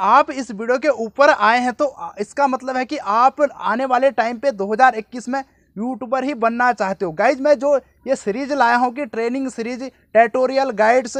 आप इस वीडियो के ऊपर आए हैं तो इसका मतलब है कि आप आने वाले टाइम पे 2021 में यूट्यूबर ही बनना चाहते हो गाइज मैं जो ये सीरीज लाया हूँ कि ट्रेनिंग सीरीज ट्यूटोरियल गाइड्स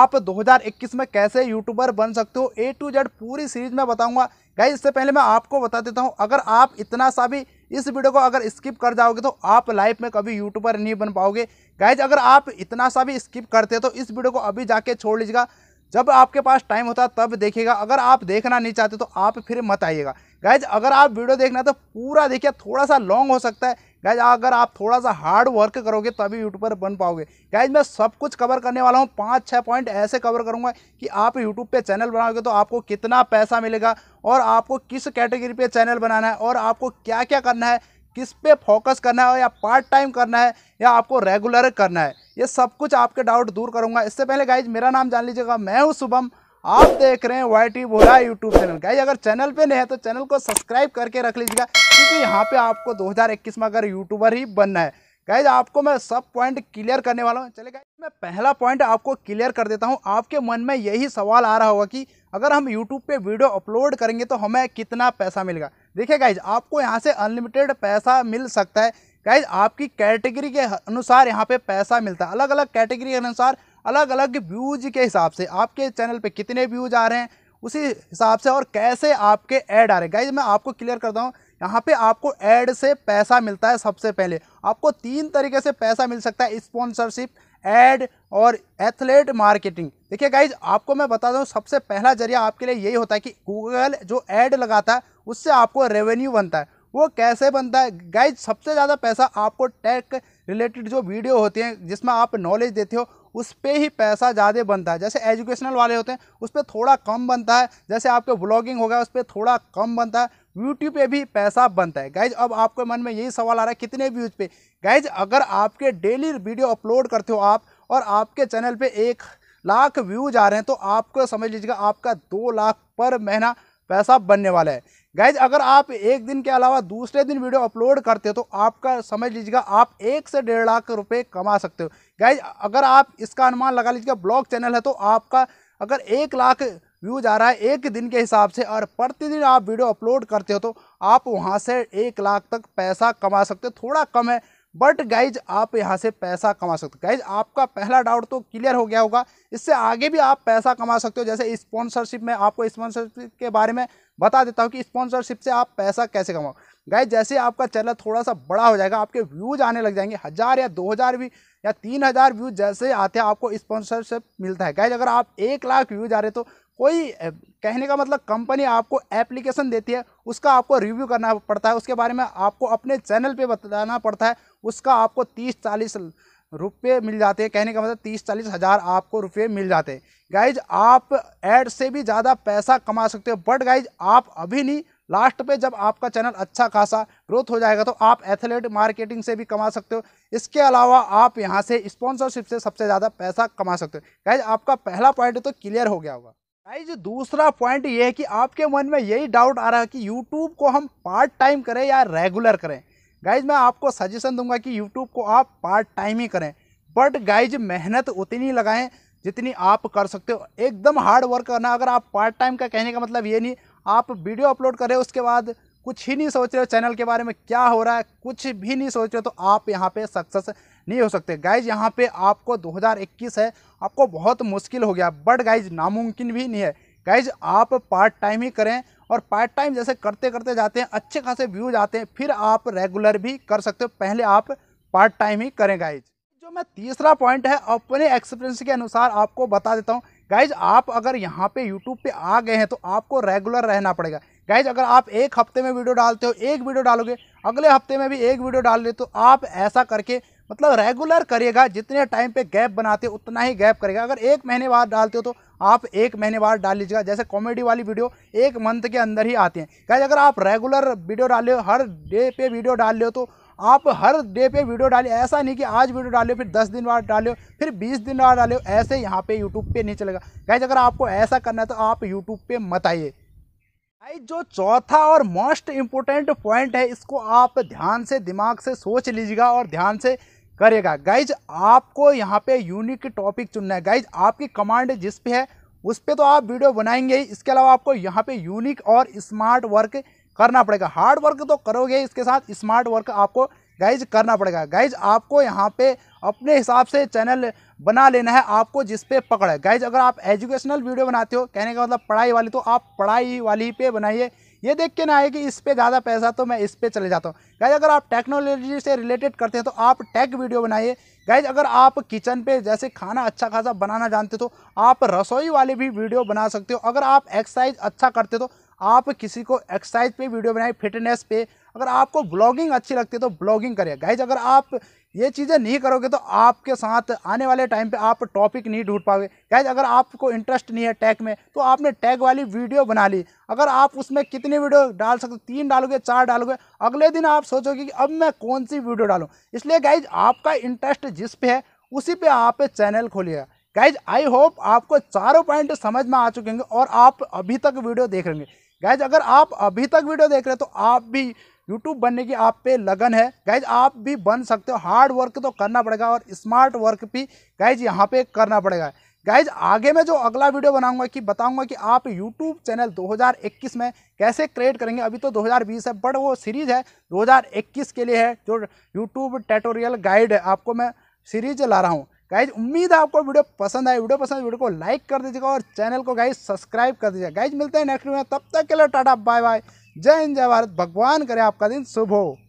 आप 2021 में कैसे यूट्यूबर बन सकते हो ए टू जेड पूरी सीरीज में बताऊंगा गाइज इससे पहले मैं आपको बता देता हूँ अगर आप इतना सा भी इस वीडियो को अगर स्किप कर जाओगे तो आप लाइफ में कभी यूट्यूबर नहीं बन पाओगे गाइज अगर आप इतना सा भी स्किप करते हो तो इस वीडियो को अभी जाके छोड़ लीजिएगा जब आपके पास टाइम होता तब देखिएगा अगर आप देखना नहीं चाहते तो आप फिर मत आइएगा गैज अगर आप वीडियो देखना तो पूरा देखिए थोड़ा सा लॉन्ग हो सकता है गैज अगर आप थोड़ा सा हार्ड वर्क करोगे तभी यूट्यूबर बन पाओगे गैज मैं सब कुछ कवर करने वाला हूँ पाँच छः पॉइंट ऐसे कवर करूँगा कि आप यूट्यूब पे चैनल बनाओगे तो आपको कितना पैसा मिलेगा और आपको किस कैटेगरी पर चैनल बनाना है और आपको क्या क्या करना है किस पे फोकस करना है या पार्ट टाइम करना है या आपको रेगुलर करना है ये सब कुछ आपके डाउट दूर करूंगा इससे पहले गाइज मेरा नाम जान लीजिएगा मैं हूँ शुभम आप देख रहे हैं Y T Bhola YouTube channel guys अगर चैनल पे नहीं है तो चैनल को सब्सक्राइब करके रख लीजिएगा क्योंकि यहाँ पे आपको 2021 में अगर यूट्यूबर ही बनना है गाइज आपको मैं सब पॉइंट क्लियर करने वाला हूँ चले गाइज मैं पहला पॉइंट आपको क्लियर कर देता हूँ आपके मन में यही सवाल आ रहा होगा कि अगर हम यूट्यूब पे वीडियो अपलोड करेंगे तो हमें कितना पैसा मिलेगा देखिए गाइज आपको यहाँ से अनलिमिटेड पैसा मिल सकता है गाइज आपकी कैटेगरी के अनुसार यहाँ पे पैसा मिलता है अलग अलग कैटेगरी के अनुसार अलग अलग व्यूज के हिसाब से आपके चैनल पे कितने व्यूज आ रहे हैं उसी हिसाब से और कैसे आपके ऐड आ रहे हैं गाइज मैं आपको क्लियर करता हूँ यहाँ पे आपको ऐड से पैसा मिलता है सबसे पहले आपको तीन तरीके से पैसा मिल सकता है स्पॉन्सरशिप एड और एथलेट मार्केटिंग देखिए गाइज आपको मैं बता दूँ सबसे पहला जरिया आपके लिए यही होता है कि गूगल जो ऐड लगाता है उससे आपको रेवेन्यू बनता है वो कैसे बनता है गाइज सबसे ज़्यादा पैसा आपको टेक रिलेटेड जो वीडियो होती हैं जिसमें आप नॉलेज देते हो उस पर ही पैसा ज़्यादा बनता है जैसे एजुकेशनल वाले होते हैं उस पर थोड़ा कम बनता है जैसे आपके ब्लॉगिंग होगा उस पर थोड़ा कम बनता है यूट्यूब पे भी पैसा बनता है गाइज अब आपके मन में यही सवाल आ रहा है कितने व्यूज़ पे गाइज अगर आपके डेली वीडियो अपलोड करते हो आप और आपके चैनल पर एक लाख व्यूज आ रहे हैं तो आपको समझ लीजिएगा आपका दो लाख पर महीना पैसा बनने वाला है गाइज अगर आप एक दिन के अलावा दूसरे दिन वीडियो अपलोड करते हो तो आपका समझ लीजिएगा आप एक से डेढ़ लाख रुपए कमा सकते हो गाइज अगर आप इसका अनुमान लगा लीजिएगा ब्लॉग चैनल है तो आपका अगर एक लाख व्यूज आ रहा है एक दिन के हिसाब से और प्रतिदिन आप वीडियो अपलोड करते हो तो आप वहाँ से एक लाख तक पैसा कमा सकते हो थोड़ा कम है बट गाइज आप यहाँ से पैसा कमा सकते हो गाइज आपका पहला डाउट तो क्लियर हो गया होगा इससे आगे भी आप पैसा कमा सकते हो जैसे स्पॉन्सरशिप में आपको स्पॉन्सरशिप के बारे में बता देता हूँ कि स्पॉन्सरशिप से आप पैसा कैसे कमाओ गाय जैसे आपका चैनल थोड़ा सा बड़ा हो जाएगा आपके व्यूज आने लग जाएंगे हज़ार या दो हज़ार भी या तीन हज़ार व्यूज जैसे आते हैं आपको स्पॉन्सरशिप मिलता है गाइज अगर आप एक लाख व्यूज आ रहे तो कोई कहने का मतलब कंपनी आपको एप्लीकेशन देती है उसका आपको रिव्यू करना पड़ता है उसके बारे में आपको अपने चैनल पर बताना पड़ता है उसका आपको तीस चालीस रुपये मिल जाते हैं कहने का मतलब तीस चालीस हज़ार आपको रुपये मिल जाते हैं गाइज आप एड से भी ज़्यादा पैसा कमा सकते हो बट गाइज आप अभी नहीं लास्ट पे जब आपका चैनल अच्छा खासा ग्रोथ हो जाएगा तो आप एथलेट मार्केटिंग से भी कमा सकते हो इसके अलावा आप यहाँ से स्पॉन्सरशिप से सबसे ज़्यादा पैसा कमा सकते हो गाइज आपका पहला पॉइंट तो क्लियर हो गया होगा गाइज दूसरा पॉइंट ये है कि आपके मन में यही डाउट आ रहा है कि यूट्यूब को हम पार्ट टाइम करें या रेगुलर करें गाइज मैं आपको सजेशन दूंगा कि यूट्यूब को आप पार्ट टाइम ही करें बट गाइज मेहनत उतनी लगाएं जितनी आप कर सकते हो एकदम हार्ड वर्क करना अगर आप पार्ट टाइम का कहने का मतलब ये नहीं आप वीडियो अपलोड करें उसके बाद कुछ ही नहीं सोच रहे हो चैनल के बारे में क्या हो रहा है कुछ भी नहीं सोच रहे हो तो आप यहाँ पे सक्सेस नहीं हो सकते गाइज यहाँ पे आपको 2021 है आपको बहुत मुश्किल हो गया बट गाइज नामुमकिन भी नहीं है गाइज आप पार्ट टाइम ही करें और पार्ट टाइम जैसे करते करते जाते हैं अच्छे खासे व्यूज आते हैं फिर आप रेगुलर भी कर सकते हो पहले आप पार्ट टाइम ही करें गाइज जो मैं तीसरा पॉइंट है अपने एक्सपीरियंस के अनुसार आपको बता देता हूँ गाइज आप अगर यहाँ पे यूट्यूब पे आ गए हैं तो आपको रेगुलर रहना पड़ेगा गाइज अगर आप एक हफ्ते में वीडियो डालते हो एक वीडियो डालोगे अगले हफ्ते में भी एक वीडियो डाल ले तो आप ऐसा करके मतलब रेगुलर करिएगा जितने टाइम पे गैप बनाते हो उतना ही गैप करेगा अगर एक महीने बाद डालते हो तो आप एक महीने बाद डाल लीजिएगा जैसे कॉमेडी वाली वीडियो एक मंथ के अंदर ही आती हैं गाइज अगर आप रेगुलर वीडियो डाल रहे हो हर डे पे वीडियो डाल रहे हो तो आप हर डे पे वीडियो डालिए ऐसा नहीं कि आज वीडियो डालो फिर दस दिन बाद डालो फिर बीस दिन बाद डालो ऐसे यहाँ पे यूट्यूब पे नहीं चलेगा गाइज अगर आपको ऐसा करना है तो आप यूट्यूब पे मत आइए गाइज जो चौथा और मोस्ट इम्पोर्टेंट पॉइंट है इसको आप ध्यान से दिमाग से सोच लीजिएगा और ध्यान से करेगा गाइज आपको यहाँ पे यूनिक टॉपिक चुनना है गाइज आपकी कमांड जिस पे है उस पर तो आप वीडियो बनाएंगे ही इसके अलावा आपको यहाँ पे यूनिक और स्मार्ट वर्क करना पड़ेगा हार्ड वर्क तो करोगे इसके साथ स्मार्ट वर्क आपको गाइज करना पड़ेगा गाइज आपको यहाँ पे अपने हिसाब से चैनल बना लेना है आपको जिस पे पकड़ है गाइज अगर आप एजुकेशनल वीडियो बनाते हो कहने का मतलब पढ़ाई वाली तो आप पढ़ाई वाली पे बनाइए ये देख के ना आए कि इस पर ज़्यादा पैसा तो मैं इस पर चले जाता हूँ गाइज अगर आप टेक्नोलॉजी से रिलेटेड करते हैं तो आप टेक वीडियो बनाइए गाइज अगर आप किचन पे जैसे खाना अच्छा खासा बनाना जानते हो तो आप रसोई वाले भी वीडियो बना सकते हो अगर आप एक्सरसाइज अच्छा करते हो तो आप किसी को एक्सरसाइज पे वीडियो बनाए फिटनेस पे अगर आपको ब्लॉगिंग अच्छी लगती है तो ब्लॉगिंग करें गाइज अगर आप ये चीज़ें नहीं करोगे तो आपके साथ आने वाले टाइम पे आप टॉपिक नहीं ढूंढ पाओगे गाइज अगर आपको इंटरेस्ट नहीं है टैग में तो आपने टैग वाली वीडियो बना ली अगर आप उसमें कितनी वीडियो डाल सकते तीन डालोगे चार डालोगे अगले दिन आप सोचोगे कि अब मैं कौन सी वीडियो डालूँ इसलिए गाइज आपका इंटरेस्ट जिस पे है उसी पर आप चैनल खोलिएगा गाइज आई होप आपको चारों पॉइंट समझ में आ चुके होंगे और आप अभी तक वीडियो देख रहे गाइज अगर आप अभी तक वीडियो देख रहे हो तो आप भी यूट्यूब बनने की आप पे लगन है गाइज आप भी बन सकते हो हार्ड वर्क तो करना पड़ेगा और स्मार्ट वर्क भी गाइज यहाँ पे करना पड़ेगा गाइज आगे मैं जो अगला वीडियो बनाऊंगा कि बताऊंगा कि आप यूट्यूब चैनल 2021 में कैसे क्रिएट करेंगे अभी तो 2020 है बट वो सीरीज़ है 2021 के लिए है जो यूट्यूब ट्यूटोरियल गाइड है आपको मैं सीरीज ला रहा हूँ गाइज उम्मीद है आपको वीडियो पसंद आए वीडियो पसंद वीडियो को लाइक कर दीजिएगा और चैनल को गाइज सब्सक्राइब कर दीजिएगा गाइज मिलते हैं नेक्स्ट वीडियो में तब तक के लिए टाटा बाय बाय जय हिंद जय भारत भगवान करे आपका दिन शुभ हो